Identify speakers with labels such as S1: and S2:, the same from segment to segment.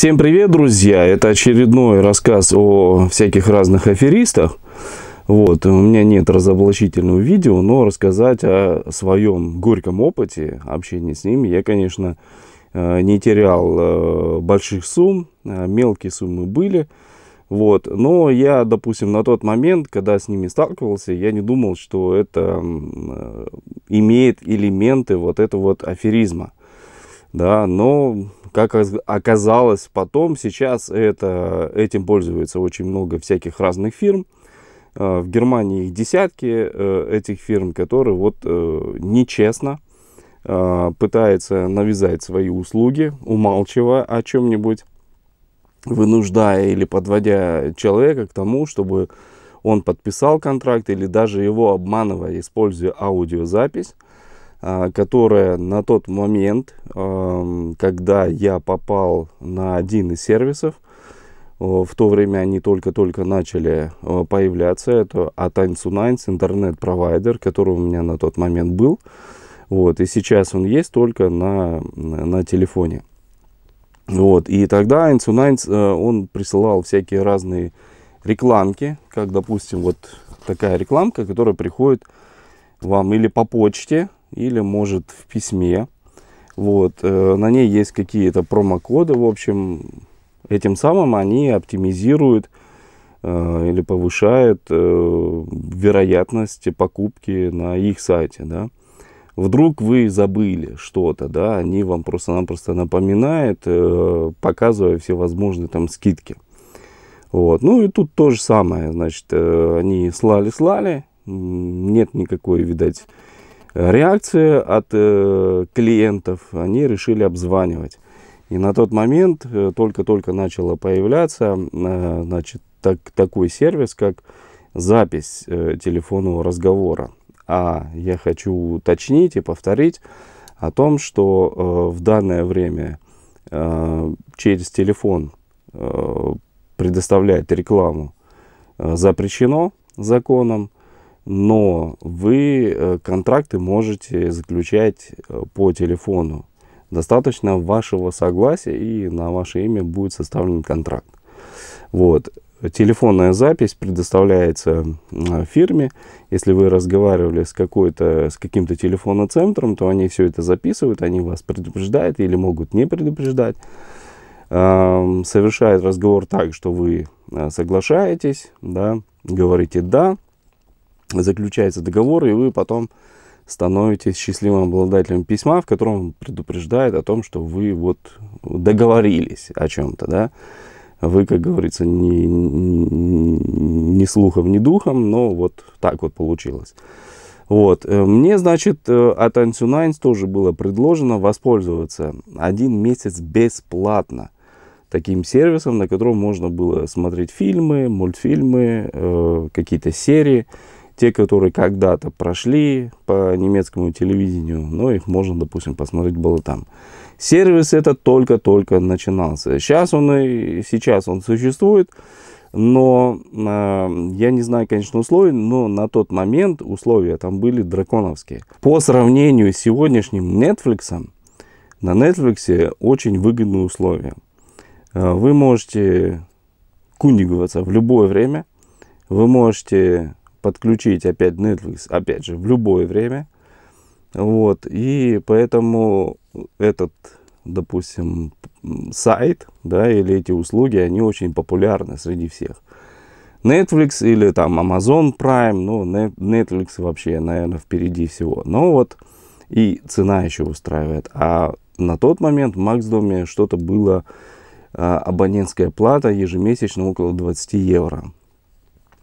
S1: Всем привет, друзья! Это очередной рассказ о всяких разных аферистах. Вот, у меня нет разоблачительного видео, но рассказать о своем горьком опыте общения с ними я, конечно, э, не терял э, больших сумм, э, мелкие суммы были. Вот. Но я, допустим, на тот момент, когда с ними сталкивался, я не думал, что это имеет элементы вот этого вот аферизма да, но как оказалось потом, сейчас это, этим пользуется очень много всяких разных фирм. Э, в Германии их десятки э, этих фирм, которые вот э, нечестно пытаются навязать свои услуги, умалчивая о чем-нибудь, вынуждая или подводя человека к тому, чтобы он подписал контракт или даже его обманывая, используя аудиозапись, а, которая на тот момент, когда я попал на один из сервисов, в то время они только-только начали появляться, это Atine интернет-провайдер, который у меня на тот момент был. Вот, и сейчас он есть только на, на телефоне. Вот, и тогда Insunines, э, он присылал всякие разные рекламки, как, допустим, вот такая рекламка, которая приходит вам или по почте, или может в письме. Вот, э, на ней есть какие-то промокоды, в общем, этим самым они оптимизируют э, или повышают э, вероятность покупки на их сайте, да. Вдруг вы забыли что-то, да, они вам просто-напросто напоминают, показывая все возможные там скидки. Вот. Ну и тут то же самое, значит, они слали-слали, нет никакой, видать, реакция от э, клиентов, они решили обзванивать. И на тот момент э, только-только начало появляться э, значит, так, такой сервис, как запись э, телефонного разговора. А я хочу уточнить и повторить о том, что э, в данное время э, через телефон э, предоставлять рекламу э, запрещено законом но вы э, контракты можете заключать э, по телефону. Достаточно вашего согласия, и на ваше имя будет составлен контракт. Вот. Телефонная запись предоставляется фирме. Если вы разговаривали с, какой-то, с каким-то центром то они все это записывают, они вас предупреждают или могут не предупреждать. Совершает разговор так, что вы э, соглашаетесь, да, говорите «да», заключается договор, и вы потом становитесь счастливым обладателем письма, в котором он предупреждает о том, что вы вот договорились о чем-то, да. Вы, как говорится, ни, ни, ни слухом, ни духом, но вот так вот получилось. Вот. Э, мне, значит, э, от Ансюнайнс тоже было предложено воспользоваться один месяц бесплатно таким сервисом, на котором можно было смотреть фильмы, мультфильмы, э, какие-то серии те, которые когда-то прошли по немецкому телевидению, но ну, их можно, допустим, посмотреть было там. Сервис это только-только начинался. Сейчас он и сейчас он существует, но э, я не знаю, конечно, условий, но на тот момент условия там были драконовские. По сравнению с сегодняшним Netflix, на Netflix очень выгодные условия. А, вы можете кундиговаться в любое время, вы можете подключить опять Netflix, опять же, в любое время. Вот, и поэтому этот, допустим, сайт, да, или эти услуги, они очень популярны среди всех. Netflix или там Amazon Prime, ну, Netflix вообще, наверное, впереди всего. Но вот и цена еще устраивает. А на тот момент в Максдоме что-то было, а, абонентская плата ежемесячно около 20 евро.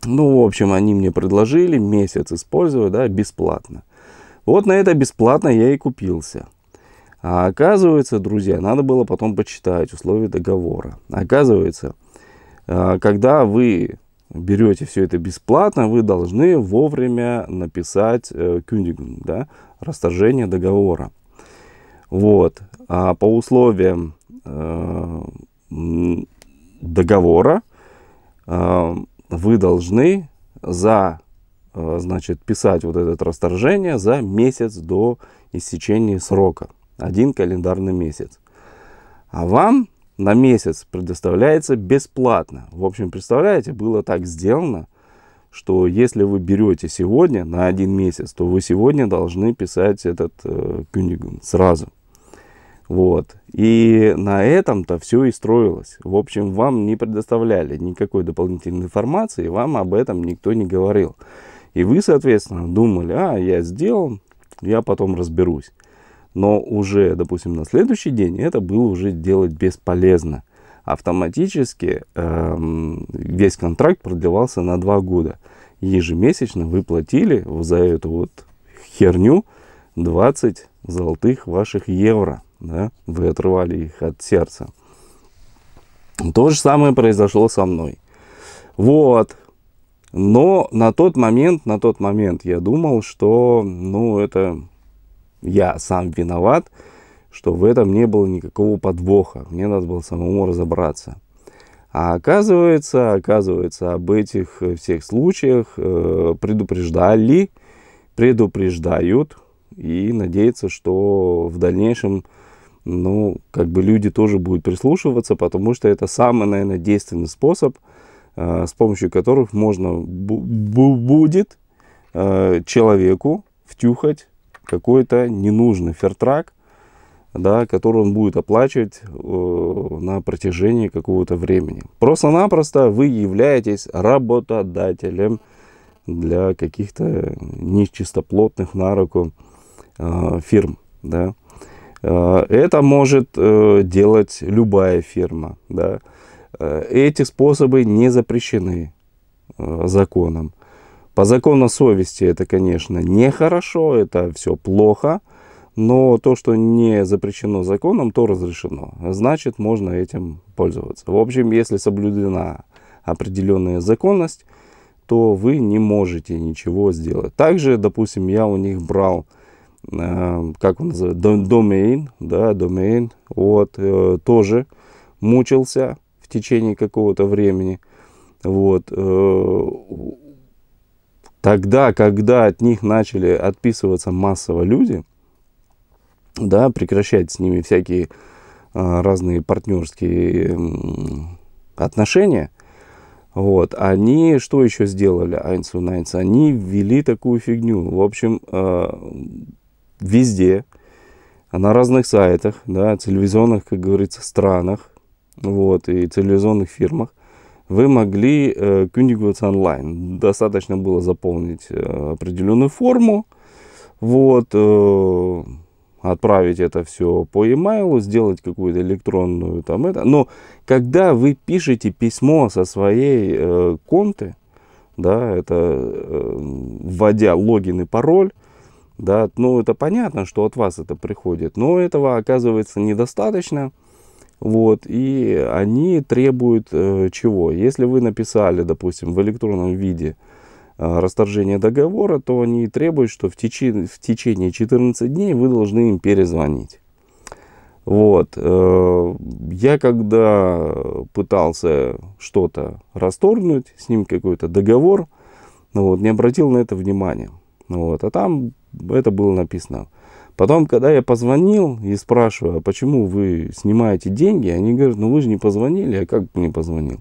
S1: Ну, в общем, они мне предложили месяц использовать, да, бесплатно. Вот на это бесплатно я и купился. А оказывается, друзья, надо было потом почитать условия договора. Оказывается, а, когда вы берете все это бесплатно, вы должны вовремя написать э, кюндигн, да, расторжение договора. Вот. А по условиям э, договора э, вы должны за, э, значит, писать вот это расторжение за месяц до истечения срока. Один календарный месяц. А вам на месяц предоставляется бесплатно. В общем, представляете, было так сделано, что если вы берете сегодня на один месяц, то вы сегодня должны писать этот э, кюнигун сразу. Вот. И на этом-то все и строилось. В общем, вам не предоставляли никакой дополнительной информации, вам об этом никто не говорил. И вы, соответственно, думали, а, я сделал, я потом разберусь. Но уже, допустим, на следующий день это было уже делать бесполезно. Автоматически эм, весь контракт продлевался на два года. Ежемесячно вы платили за эту вот херню 20 золотых ваших евро да? вы отрывали их от сердца. То же самое произошло со мной. Вот. Но на тот момент, на тот момент я думал, что, ну, это я сам виноват, что в этом не было никакого подвоха. Мне надо было самому разобраться. А оказывается, оказывается, об этих э, всех случаях э, предупреждали, предупреждают и надеются, что в дальнейшем ну, как бы люди тоже будут прислушиваться, потому что это самый, наверное, действенный способ, э, с помощью которых можно будет э, человеку втюхать какой-то ненужный фертрак, да, который он будет оплачивать э, на протяжении какого-то времени. Просто-напросто вы являетесь работодателем для каких-то нечистоплотных на руку фирм. Да. Э, это может э, делать любая фирма. Да. Э, эти способы не запрещены законом. По закону совести это, конечно, нехорошо, это все плохо, но то, что не запрещено законом, то разрешено. Значит, можно этим пользоваться. В общем, если соблюдена определенная законность, то вы не можете ничего сделать. Также, допустим, я у них брал Эм, как он называется, домейн, да, домейн, вот, э, тоже мучился в течение какого-то времени, вот, э, тогда, когда от них начали отписываться массово люди, да, прекращать с ними всякие э, разные партнерские отношения, вот, они что еще сделали, Айнсу Найнс? Они ввели такую фигню. В общем, везде, на разных сайтах, да, телевизионных, как говорится, странах, вот, и телевизионных фирмах, вы могли э, кандидироваться онлайн. Достаточно было заполнить э, определенную форму, вот, э, отправить это все по e-mail, сделать какую-то электронную там это. Но когда вы пишете письмо со своей э, конты, да, это э, вводя логин и пароль, да, ну это понятно, что от вас это приходит, но этого оказывается недостаточно. Вот, и они требуют э, чего? Если вы написали, допустим, в электронном виде э, расторжение договора, то они требуют, что в, течи, в течение 14 дней вы должны им перезвонить. Вот, э, я когда пытался что-то расторгнуть, с ним какой-то договор, ну, вот, не обратил на это внимания. Вот, а там это было написано. Потом, когда я позвонил и спрашиваю, а почему вы снимаете деньги, они говорят, ну вы же не позвонили, а как не позвонил?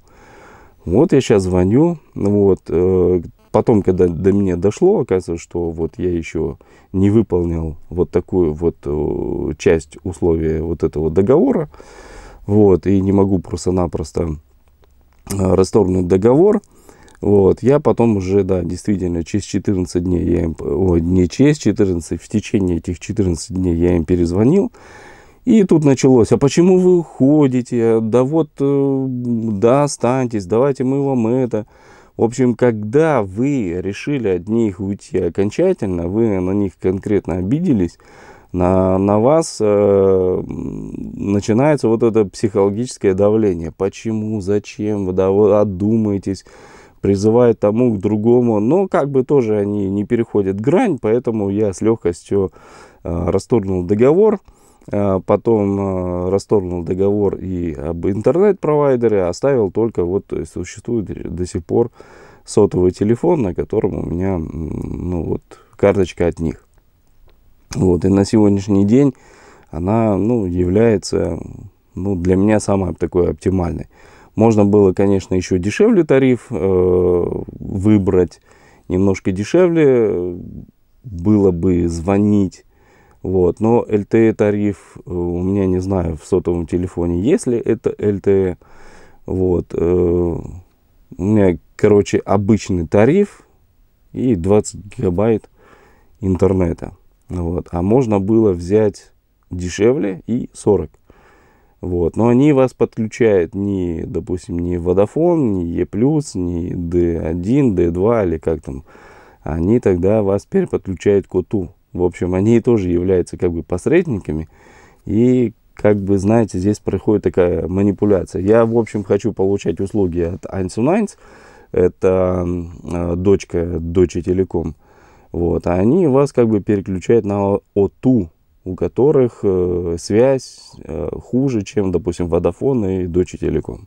S1: Вот я сейчас звоню, вот, э, потом, когда до меня дошло, оказывается, что вот я еще не выполнил вот такую вот э, часть условия вот этого договора, вот, и не могу просто-напросто э, расторгнуть договор, вот, я потом уже, да, действительно, через 14 дней я им, о, не через 14, в течение этих 14 дней я им перезвонил. И тут началось, а почему вы уходите? Да вот, э, да, останьтесь, давайте мы вам это. В общем, когда вы решили от них уйти окончательно, вы на них конкретно обиделись, на, на вас э, начинается вот это психологическое давление. Почему, зачем, да, вы отдумаетесь призывает тому к другому, но как бы тоже они не переходят грань, поэтому я с легкостью э, расторгнул договор, э, потом э, расторгнул договор и об интернет-провайдере, оставил только вот то есть существует до сих пор сотовый телефон, на котором у меня ну вот карточка от них. Вот и на сегодняшний день она ну является ну для меня самой такой оптимальной. Можно было, конечно, еще дешевле тариф э, выбрать, немножко дешевле было бы звонить. Вот. Но LTE э тариф э, у меня, не знаю, в сотовом телефоне есть ли это LTE. Э, вот. у меня, короче, обычный тариф и 20 гигабайт интернета. Вот. А можно было взять дешевле и 40. Вот. Но они вас подключают не, допустим, не Vodafone, не E+, не D1, D2 или как там. Они тогда вас теперь подключают к ОТУ. В общем, они тоже являются как бы посредниками. И как бы, знаете, здесь проходит такая манипуляция. Я, в общем, хочу получать услуги от 1&1. Это э, дочка Deutsche Telekom. Вот. А они вас как бы переключают на ОТУ у которых э, связь э, хуже, чем, допустим, Водофон и Deutsche Telekom.